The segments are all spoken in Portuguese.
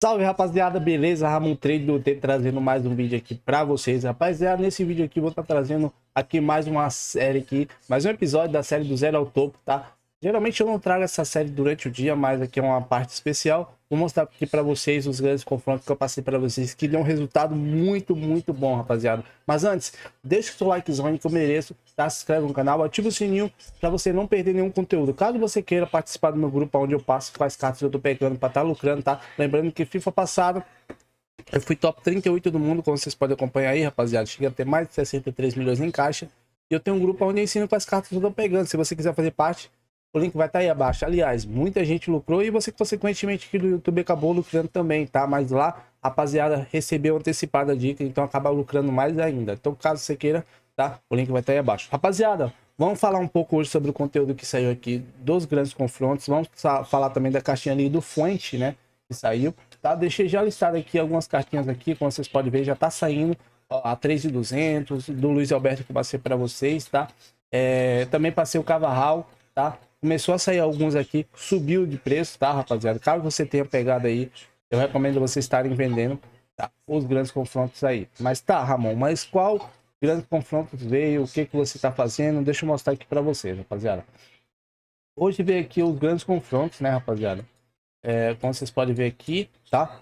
Salve rapaziada, beleza? Ramon Trade do trazendo mais um vídeo aqui pra vocês, rapaziada. Nesse vídeo aqui vou estar tá trazendo aqui mais uma série aqui, mais um episódio da série do Zero ao Topo, tá? Geralmente eu não trago essa série durante o dia, mas aqui é uma parte especial. Vou mostrar aqui para vocês os grandes confrontos que eu passei para vocês, que deu um resultado muito, muito bom, rapaziada. Mas antes, deixa o seu likezão que eu mereço, tá? Se inscreve no canal, ativa o sininho para você não perder nenhum conteúdo. Caso você queira participar do meu grupo, onde eu passo quais cartas eu tô pegando para tá lucrando, tá? Lembrando que FIFA passada eu fui top 38 do mundo, como vocês podem acompanhar aí, rapaziada. Cheguei a ter mais de 63 milhões em caixa. E eu tenho um grupo onde eu ensino quais cartas eu tô pegando. Se você quiser fazer parte, o link vai estar tá aí abaixo. Aliás, muita gente lucrou e você, consequentemente, aqui do YouTube acabou lucrando também, tá? Mas lá, rapaziada, recebeu antecipada a dica, então acaba lucrando mais ainda. Então, caso você queira, tá? O link vai estar tá aí abaixo. Rapaziada, vamos falar um pouco hoje sobre o conteúdo que saiu aqui dos grandes confrontos. Vamos falar também da caixinha ali do Fuente, né? Que saiu, tá? Deixei já listado aqui algumas cartinhas aqui, como vocês podem ver, já tá saindo a 3,200, do Luiz Alberto que passei para vocês, tá? É, também passei o Cavarral, tá? Começou a sair alguns aqui, subiu de preço, tá, rapaziada? Caso você tenha pegado aí, eu recomendo vocês estarem vendendo tá? os grandes confrontos aí. Mas tá, Ramon, mas qual grande confronto veio? O que, que você tá fazendo? Deixa eu mostrar aqui para vocês, rapaziada. Hoje veio aqui os grandes confrontos, né, rapaziada? É, como vocês podem ver aqui, tá?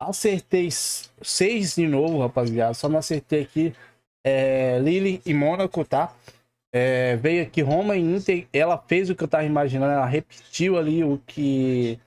Acertei seis de novo, rapaziada. Só não acertei aqui é, Lille e Mônaco, tá? É, veio aqui Roma e Inter, ela fez o que eu tava imaginando, ela repetiu ali o que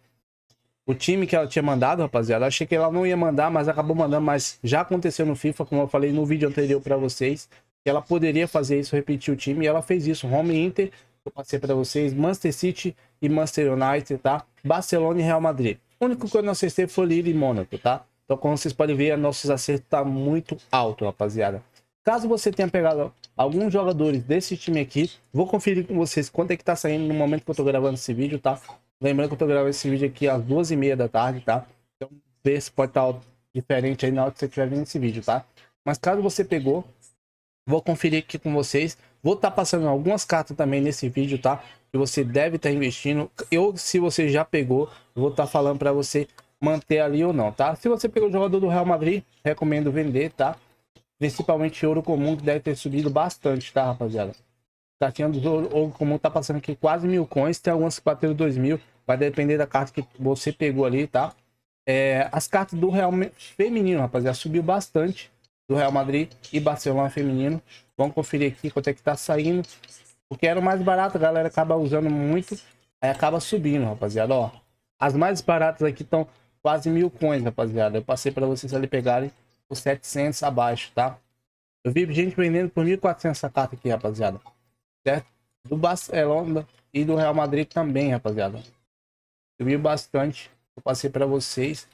o time que ela tinha mandado, rapaziada. achei que ela não ia mandar, mas acabou mandando, mas já aconteceu no FIFA, como eu falei no vídeo anterior para vocês, que ela poderia fazer isso, repetir o time, e ela fez isso. Roma e Inter, eu passei para vocês, Manchester City e Manchester United, tá? Barcelona e Real Madrid. O único que eu não acertei foi Lille e Mônaco, tá? Então, como vocês podem ver, nossos acertos tá muito alto, rapaziada. Caso você tenha pegado alguns jogadores desse time aqui. Vou conferir com vocês quanto é que tá saindo no momento que eu tô gravando esse vídeo, tá? Lembrando que eu tô gravando esse vídeo aqui às duas e meia da tarde, tá? Então, vê se pode estar tá diferente aí na hora que você estiver vendo esse vídeo, tá? Mas caso você pegou, vou conferir aqui com vocês. Vou estar tá passando algumas cartas também nesse vídeo, tá? Que você deve estar tá investindo. Eu, se você já pegou, vou estar tá falando para você manter ali ou não, tá? Se você pegou o jogador do Real Madrid, recomendo vender, tá? Principalmente ouro comum, que deve ter subido bastante, tá, rapaziada? Cartinha tá do ouro, ouro comum tá passando aqui quase mil coins. Tem algumas que bateram 2 mil. Vai depender da carta que você pegou ali, tá? É, as cartas do Real Feminino, rapaziada, subiu bastante. Do Real Madrid e Barcelona Feminino. Vamos conferir aqui quanto é que tá saindo. Porque era o mais barato, a galera acaba usando muito. Aí acaba subindo, rapaziada, ó. As mais baratas aqui estão quase mil coins, rapaziada. Eu passei para vocês ali pegarem por 700 abaixo, tá? Eu vi gente vendendo por 1.400 essa carta aqui, rapaziada. Certo? Do Barcelona e do Real Madrid também, rapaziada. Eu vi bastante. Eu passei para vocês.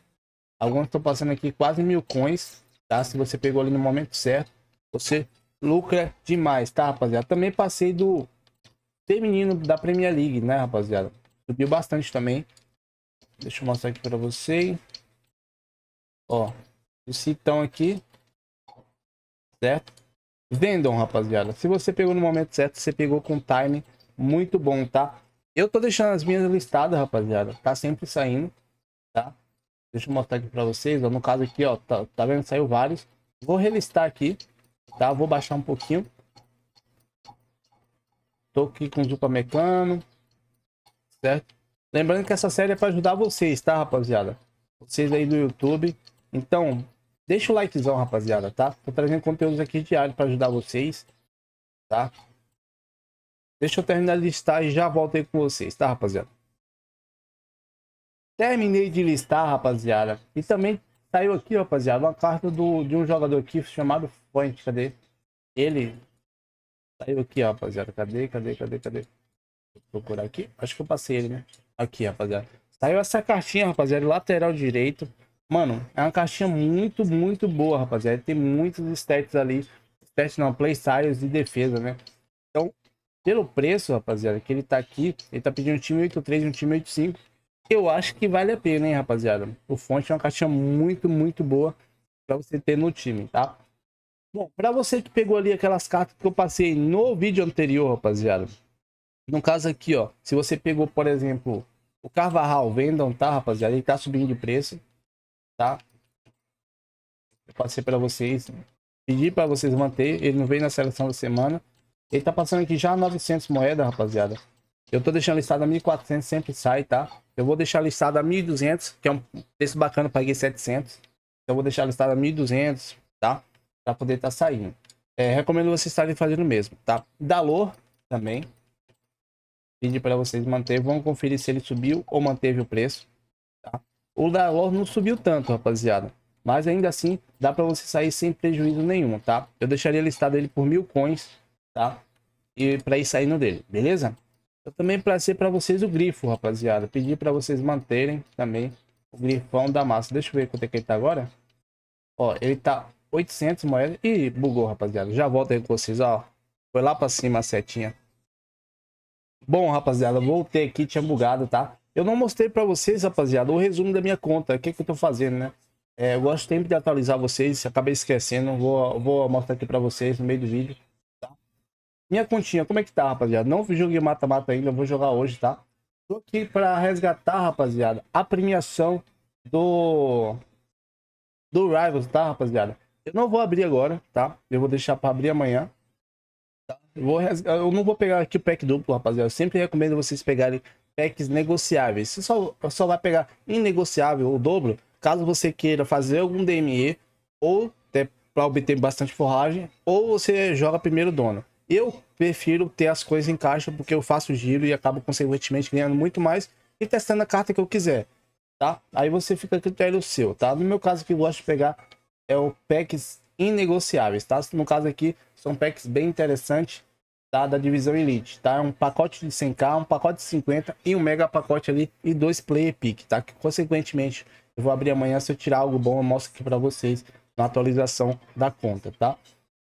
Alguns estão passando aqui quase mil coins, tá? Se você pegou ali no momento certo, você lucra demais, tá, rapaziada? Também passei do feminino da Premier League, né, rapaziada? Subiu bastante também. Deixa eu mostrar aqui para vocês. Ó, os que estão aqui. Certo? Vendam, rapaziada. Se você pegou no momento certo, você pegou com time muito bom, tá? Eu tô deixando as minhas listadas, rapaziada. Tá sempre saindo, tá? Deixa eu mostrar aqui pra vocês, ó. No caso aqui, ó, tá, tá vendo? Saiu vários. Vou relistar aqui, tá? Vou baixar um pouquinho. Tô aqui com o Jupa Mecano, certo? Lembrando que essa série é pra ajudar vocês, tá, rapaziada? Vocês aí do YouTube. Então, Deixa o likezão, rapaziada, tá? Tô trazendo conteúdos aqui diários para ajudar vocês, tá? Deixa eu terminar de listar e já volto aí com vocês, tá, rapaziada? Terminei de listar, rapaziada. E também saiu aqui, rapaziada, uma carta do, de um jogador aqui chamado Point. Cadê? Ele saiu aqui, rapaziada. Cadê, cadê, cadê, cadê? Vou procurar aqui. Acho que eu passei ele, né? Aqui, rapaziada. Saiu essa cartinha, rapaziada, lateral direito. Mano, é uma caixinha muito, muito boa, rapaziada. Tem muitos stats ali. Stats não, playstyles de defesa, né? Então, pelo preço, rapaziada, que ele tá aqui, ele tá pedindo um time 83 e um time 85. Eu acho que vale a pena, hein, rapaziada. O Fonte é uma caixinha muito, muito boa para você ter no time, tá? Bom, para você que pegou ali aquelas cartas que eu passei no vídeo anterior, rapaziada. No caso aqui, ó, se você pegou, por exemplo, o Carvajal, vendam, tá, rapaziada? Ele tá subindo de preço tá? Eu passei para vocês, pedi para vocês manter, ele não veio na seleção da semana. Ele tá passando aqui já 900 moedas, rapaziada. Eu tô deixando listada 1.400, sempre sai, tá? Eu vou deixar listada 1.200, que é um preço bacana, paguei 700. Então, eu vou deixar listada 1.200, tá? Pra poder tá saindo. É, recomendo vocês estarem fazendo o mesmo, tá? Dalor também. Pedi para vocês manter. Vamos conferir se ele subiu ou manteve o preço. O da Lore não subiu tanto, rapaziada. Mas ainda assim, dá para você sair sem prejuízo nenhum, tá? Eu deixaria listado ele por mil coins, tá? E para ir saindo dele, beleza? Eu também ser para vocês o grifo, rapaziada. Pedi para vocês manterem também o grifão da massa. Deixa eu ver quanto é que ele tá agora. Ó, ele tá 800 moedas. e bugou, rapaziada. Já volto aí com vocês, ó. Foi lá para cima a setinha. Bom, rapaziada, voltei aqui, tinha bugado, tá? Eu não mostrei para vocês, rapaziada, o resumo da minha conta. O que, que eu tô fazendo, né? É, eu gosto sempre de atualizar vocês, acabei esquecendo. Vou, vou mostrar aqui para vocês no meio do vídeo. Tá? Minha continha, como é que tá, rapaziada? Não joguei mata-mata ainda, vou jogar hoje, tá? Tô aqui para resgatar, rapaziada, a premiação do... Do Rivals, tá, rapaziada? Eu não vou abrir agora, tá? Eu vou deixar para abrir amanhã. Tá? Eu, vou, eu não vou pegar aqui o pack duplo, rapaziada. Eu sempre recomendo vocês pegarem packs negociáveis. Você só, só vai pegar inegociável ou dobro caso você queira fazer algum DME ou até para obter bastante forragem, ou você joga primeiro dono. Eu prefiro ter as coisas em caixa porque eu faço giro e acabo consequentemente ganhando muito mais e testando a carta que eu quiser, tá? Aí você fica a critério seu, tá? No meu caso que eu gosto de pegar é o packs inegociáveis, tá? No caso aqui são packs bem interessantes tá? Da divisão Elite, tá? Um pacote de 100k, um pacote de 50 e um mega pacote ali e dois player pick, tá? Que consequentemente eu vou abrir amanhã se eu tirar algo bom, eu mostro aqui para vocês na atualização da conta, tá?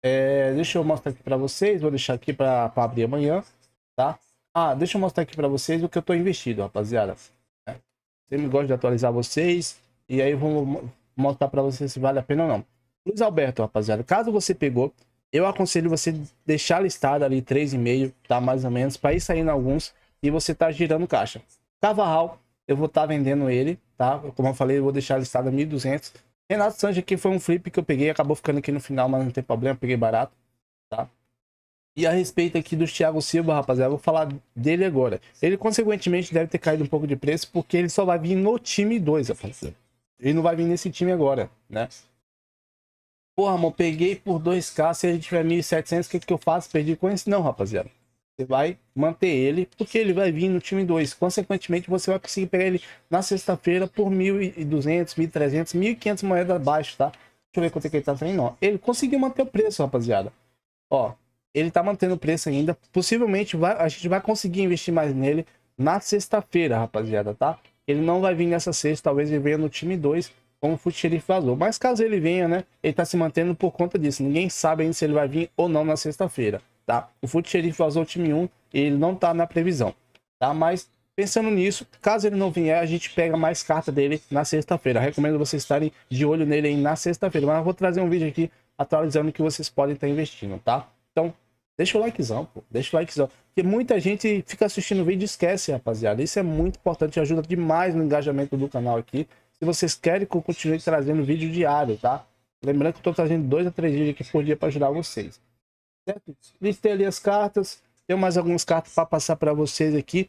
É, deixa eu mostrar aqui para vocês, vou deixar aqui para abrir amanhã, tá? Ah, deixa eu mostrar aqui para vocês o que eu tô investido, rapaziada. É. Sempre gosto de atualizar vocês e aí eu vou mostrar para vocês se vale a pena ou não. Luiz Alberto, rapaziada, caso você pegou eu aconselho você deixar listado ali 3,5, tá mais ou menos, para ir saindo alguns e você tá girando caixa. Cavarral, eu vou estar tá vendendo ele, tá? Como eu falei, eu vou deixar listado a 1.200. Renato Sanja aqui foi um flip que eu peguei, acabou ficando aqui no final, mas não tem problema, peguei barato, tá? E a respeito aqui do Thiago Silva, rapaziada, vou falar dele agora. Ele, consequentemente, deve ter caído um pouco de preço, porque ele só vai vir no time 2, rapaziada. Ele não vai vir nesse time agora, né? Porra, amor, peguei por 2k, se ele tiver 1.700, o que, que eu faço? Perdi com esse? Não, rapaziada. Você vai manter ele, porque ele vai vir no time 2. Consequentemente, você vai conseguir pegar ele na sexta-feira por 1.200, 1.300, 1.500 moedas abaixo, tá? Deixa eu ver quanto é que ele tá saindo. Ó, ele conseguiu manter o preço, rapaziada. Ó, ele tá mantendo o preço ainda. Possivelmente, vai, a gente vai conseguir investir mais nele na sexta-feira, rapaziada, tá? Ele não vai vir nessa sexta, talvez ele venha no time 2 como o Fuxerife vazou. Mas caso ele venha, né? Ele tá se mantendo por conta disso. Ninguém sabe ainda se ele vai vir ou não na sexta-feira, tá? O Fuxerife vazou o time 1 e ele não tá na previsão, tá? Mas pensando nisso, caso ele não vier, a gente pega mais carta dele na sexta-feira. Recomendo vocês estarem de olho nele aí na sexta-feira. Mas eu vou trazer um vídeo aqui atualizando que vocês podem estar investindo, tá? Então, Deixa o likezão, pô. Deixa o likezão. Porque muita gente fica assistindo o vídeo e esquece, rapaziada. Isso é muito importante, ajuda demais no engajamento do canal aqui se vocês querem que eu continue trazendo vídeo diário, tá? Lembrando que eu tô trazendo dois a três vídeos aqui por dia para ajudar vocês. Certo? Listei ali as cartas. Tenho mais algumas cartas para passar para vocês aqui.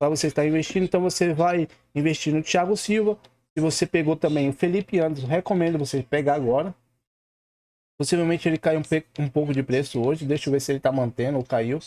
Para você estar investindo. Então você vai investir no Thiago Silva. Se você pegou também o Felipe Anderson, recomendo você pegar agora. Possivelmente ele caiu um, um, pouco de preço hoje. Deixa eu ver se ele tá mantendo ou caiu.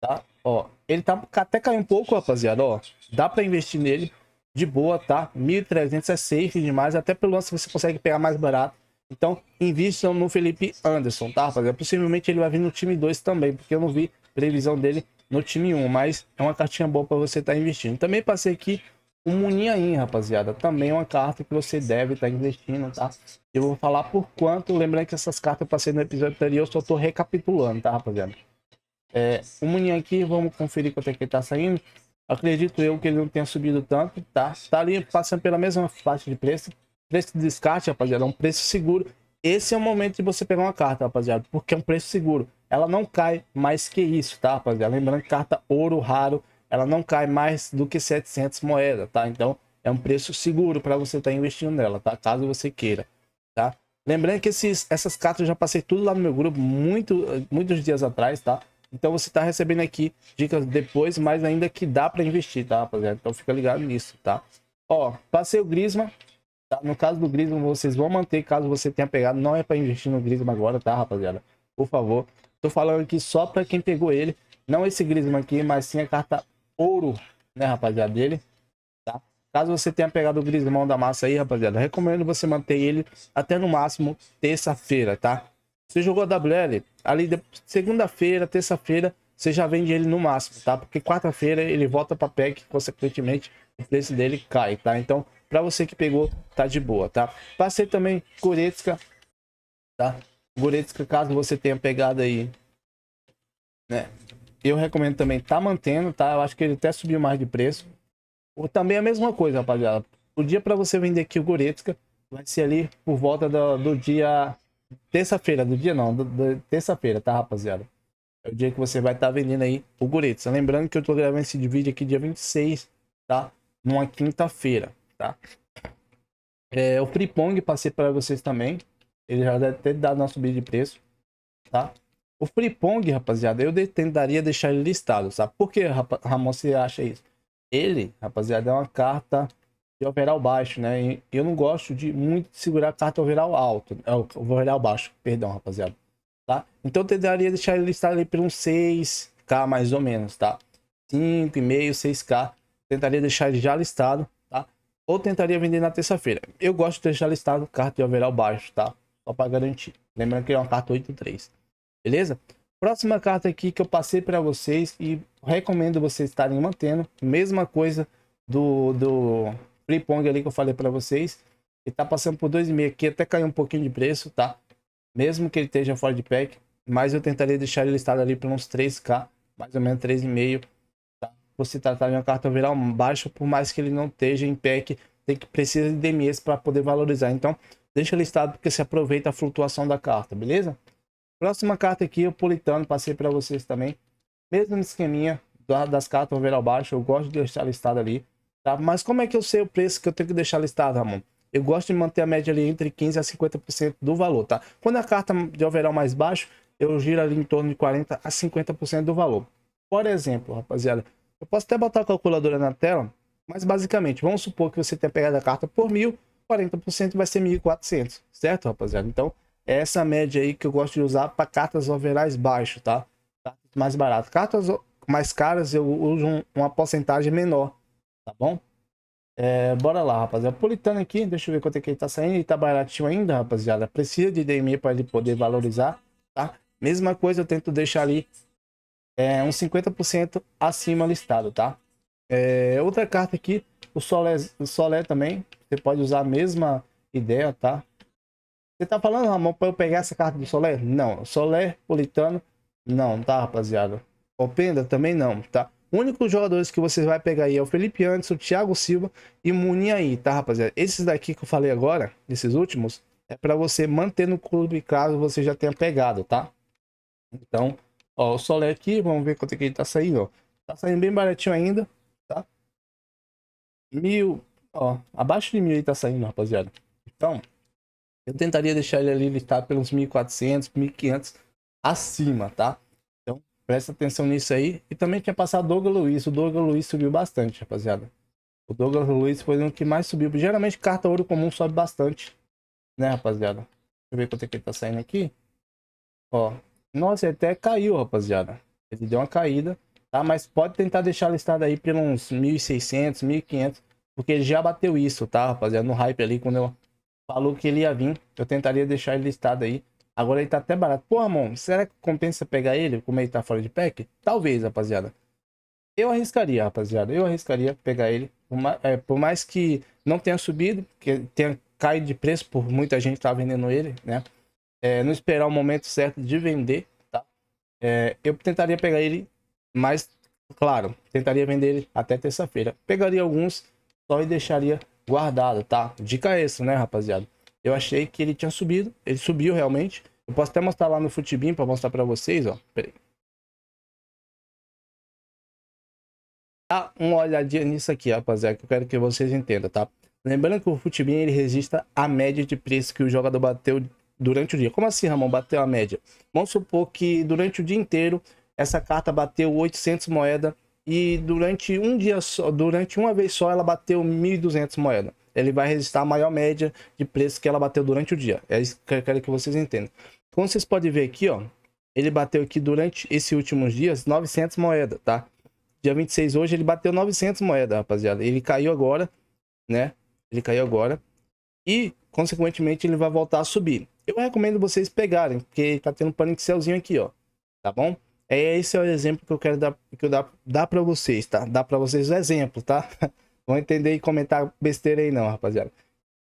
Tá? Ó, ele tá até caiu um pouco, rapaziada. Ó, dá para investir nele de boa, tá? 1.300 é safe demais, até pelo lance você consegue pegar mais barato. Então, invistam no Felipe Anderson, tá, rapaziada? Possivelmente ele vai vir no time 2 também, porque eu não vi previsão dele no time 1, mas é uma cartinha boa para você estar tá investindo. Também passei aqui o Munhain, rapaziada. Também é uma carta que você deve estar tá investindo, tá? Eu vou falar por quanto, lembrando que essas cartas eu passei no episódio anterior, eu só tô recapitulando, tá, rapaziada? É, o Munhain aqui, vamos conferir quanto é que ele tá saindo. Acredito eu que ele não tenha subido tanto, tá? Tá ali passando pela mesma faixa de preço. Preço de descarte, rapaziada, é um preço seguro. Esse é o momento de você pegar uma carta, rapaziada, porque é um preço seguro. Ela não cai mais que isso, tá, rapaziada? Lembrando que carta ouro raro, ela não cai mais do que 700 moedas, tá? Então, é um preço seguro para você estar tá investindo nela, tá? Caso você queira, tá? Lembrando que esses, essas cartas eu já passei tudo lá no meu grupo muito, muitos dias atrás, tá? Então você está recebendo aqui dicas depois, mas ainda que dá para investir, tá, rapaziada? Então fica ligado nisso, tá? Ó, passei o Grisma. Tá? No caso do Grisma, vocês vão manter caso você tenha pegado. Não é para investir no Grisma agora, tá, rapaziada? Por favor. Tô falando aqui só para quem pegou ele. Não esse Grisma aqui, mas sim a carta ouro, né, rapaziada, dele. Tá? Caso você tenha pegado o Grismão da massa aí, rapaziada, recomendo você manter ele até no máximo terça-feira, tá? Você jogou a WL, ali segunda-feira, terça-feira, você já vende ele no máximo, tá? Porque quarta-feira ele volta para PEC, consequentemente o preço dele cai, tá? Então, para você que pegou, tá de boa, tá? Passei também Goretzka, tá? Goretzka, caso você tenha pegado aí, né? Eu recomendo também, tá mantendo, tá? Eu acho que ele até subiu mais de preço. Ou também a mesma coisa, rapaziada. O dia para você vender aqui o Goretzka vai ser ali por volta do, do dia terça-feira do dia, não, terça-feira, tá, rapaziada? É o dia que você vai estar tá vendendo aí o Guretza. Lembrando que eu tô gravando esse vídeo aqui dia 26, tá? Numa quinta-feira, tá? É, o pong passei para vocês também. Ele já deve ter dado nosso vídeo de preço, tá? O pong rapaziada, eu tentaria deixar ele listado, sabe? Por que, Ramon, você acha isso? Ele, rapaziada, é uma carta de overall baixo, né? eu não gosto de muito segurar carta carta overall alto, é, overall baixo, perdão, rapaziada. Tá? Então eu tentaria deixar ele estar ali por uns 6k mais ou menos, tá? 5,5, 6k. Tentaria deixar ele já listado, tá? Ou tentaria vender na terça-feira. Eu gosto de deixar listado carta de overall baixo, tá? Só para garantir. Lembrando que é uma carta 8.3. Beleza? Próxima carta aqui que eu passei para vocês e recomendo vocês estarem mantendo. Mesma coisa do, do Free Pong ali que eu falei para vocês. Ele tá passando por 2,5 aqui, até caiu um pouquinho de preço, tá? Mesmo que ele esteja fora de pack, mas eu tentaria deixar ele listado ali por uns 3k, mais ou menos 3,5. Tá? Você tratar de uma carta viral baixo, por mais que ele não esteja em pack, tem que precisa de DMS para poder valorizar. Então, deixa listado porque se aproveita a flutuação da carta, beleza? Próxima carta aqui, o Politano, passei para vocês também. Mesmo esqueminha das cartas overall baixo, eu gosto de deixar listado ali. Tá? Mas como é que eu sei o preço que eu tenho que deixar listado, Ramon? Eu gosto de manter a média ali entre 15% a 50% do valor, tá? Quando a carta de overall mais baixo, eu giro ali em torno de 40% a 50% do valor. Por exemplo, rapaziada, eu posso até botar a calculadora na tela, mas basicamente, vamos supor que você tenha pegado a carta por mil, 40% vai ser 1.400, certo, rapaziada? Então, é essa média aí que eu gosto de usar para cartas overais baixo, tá? Mais barato. Cartas mais caras, eu uso uma porcentagem menor, Tá bom? É, bora lá, rapaziada. Politano aqui, deixa eu ver quanto é que ele tá saindo. Ele tá baratinho ainda, rapaziada. Precisa de DME para ele poder valorizar, tá? Mesma coisa, eu tento deixar ali é, uns 50% acima listado, tá? É, outra carta aqui, o Solé, o Solé também. Você pode usar a mesma ideia, tá? Você tá falando, Ramon, para eu pegar essa carta do Solé? Não. Solé, Politano, não, tá, rapaziada? Openda também não, tá? únicos jogadores que você vai pegar aí é o Felipe Anderson, o Thiago Silva e aí, tá, rapaziada? Esses daqui que eu falei agora, esses últimos, é para você manter no clube caso você já tenha pegado, tá? Então, ó, o Solé aqui, vamos ver quanto é que ele tá saindo, ó. Tá saindo bem baratinho ainda, tá? Mil, ó, abaixo de mil ele tá saindo, rapaziada. Então, eu tentaria deixar ele ali tá pelos 1.400, 1.500 acima, tá? Presta atenção nisso aí. E também tinha passado o Douglas Luiz. O Douglas Luiz subiu bastante, rapaziada. O Douglas Luiz foi um que mais subiu. Geralmente carta ouro comum sobe bastante. Né, rapaziada? Deixa eu ver quanto é que ele tá saindo aqui. Ó. Nossa, ele até caiu, rapaziada. Ele deu uma caída. Tá? Mas pode tentar deixar listado aí pelos 1.600, 1.500. Porque ele já bateu isso, tá, rapaziada? No hype ali, quando eu falou que ele ia vir. Eu tentaria deixar ele listado aí. Agora ele tá até barato. Pô, Ramon, será que compensa pegar ele, como ele tá fora de pack? Talvez, rapaziada. Eu arriscaria, rapaziada. Eu arriscaria pegar ele. É, por mais que não tenha subido, que tenha caído de preço por muita gente tá vendendo ele, né? É, não esperar o momento certo de vender, tá? É, eu tentaria pegar ele, mas, claro, tentaria vender ele até terça-feira. Pegaria alguns só e deixaria guardado, tá? Dica extra, né, rapaziada? Eu achei que ele tinha subido. Ele subiu realmente. Eu posso até mostrar lá no futibim para mostrar para vocês, ó. Peraí. Dá uma olhadinha nisso aqui, rapaziada, que eu quero que vocês entendam, tá? Lembrando que o Futibin ele registra a média de preço que o jogador bateu durante o dia. Como assim, Ramon? Bateu a média? Vamos supor que durante o dia inteiro essa carta bateu 800 moeda e durante um dia só, durante uma vez só, ela bateu 1.200 moeda ele vai registrar a maior média de preço que ela bateu durante o dia. É isso que eu quero que vocês entendam. Como vocês podem ver aqui, ó, ele bateu aqui durante esses últimos dias 900 moedas, tá? Dia 26 hoje ele bateu 900 moedas, rapaziada. Ele caiu agora, né? Ele caiu agora. E, consequentemente, ele vai voltar a subir. Eu recomendo vocês pegarem, porque tá tendo um de Excelzinho aqui, ó. Tá bom? É esse é o exemplo que eu quero dar, que eu dar, dar para vocês, tá? Dá para vocês o exemplo, tá? Vão entender e comentar besteira aí não, rapaziada.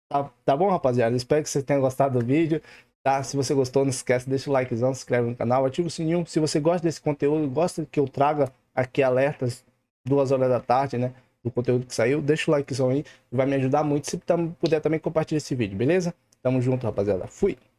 Tá, tá bom, rapaziada? Espero que vocês tenham gostado do vídeo. Tá? Se você gostou, não esquece, deixa o likezão, se inscreve no canal, ativa o sininho. Se você gosta desse conteúdo, gosta que eu traga aqui alertas duas horas da tarde, né? Do conteúdo que saiu, deixa o likezão aí, vai me ajudar muito. Se puder também compartilhar esse vídeo, beleza? Tamo junto, rapaziada. Fui!